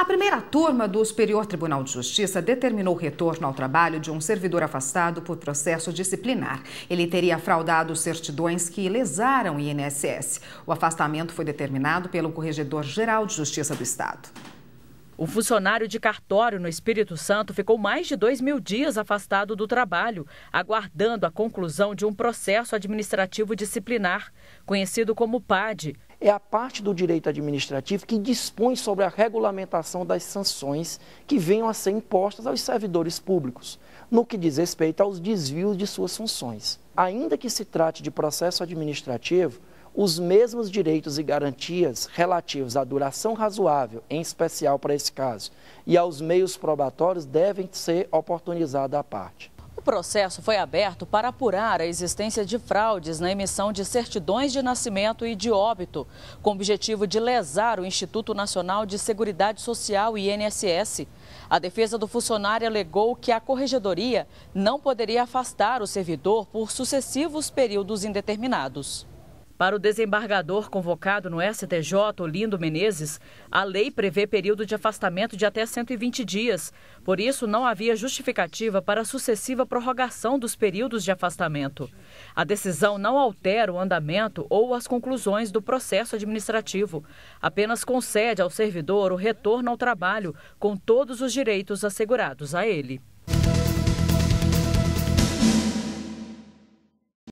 A primeira turma do Superior Tribunal de Justiça determinou o retorno ao trabalho de um servidor afastado por processo disciplinar. Ele teria fraudado certidões que lesaram o INSS. O afastamento foi determinado pelo Corregedor-Geral de Justiça do Estado. O funcionário de cartório no Espírito Santo ficou mais de dois mil dias afastado do trabalho, aguardando a conclusão de um processo administrativo disciplinar, conhecido como PAD, é a parte do direito administrativo que dispõe sobre a regulamentação das sanções que venham a ser impostas aos servidores públicos, no que diz respeito aos desvios de suas funções. Ainda que se trate de processo administrativo, os mesmos direitos e garantias relativos à duração razoável, em especial para esse caso, e aos meios probatórios devem ser oportunizados à parte. O processo foi aberto para apurar a existência de fraudes na emissão de certidões de nascimento e de óbito, com o objetivo de lesar o Instituto Nacional de Seguridade Social, INSS. A defesa do funcionário alegou que a corregedoria não poderia afastar o servidor por sucessivos períodos indeterminados. Para o desembargador convocado no STJ, Olindo Menezes, a lei prevê período de afastamento de até 120 dias. Por isso, não havia justificativa para a sucessiva prorrogação dos períodos de afastamento. A decisão não altera o andamento ou as conclusões do processo administrativo. Apenas concede ao servidor o retorno ao trabalho, com todos os direitos assegurados a ele.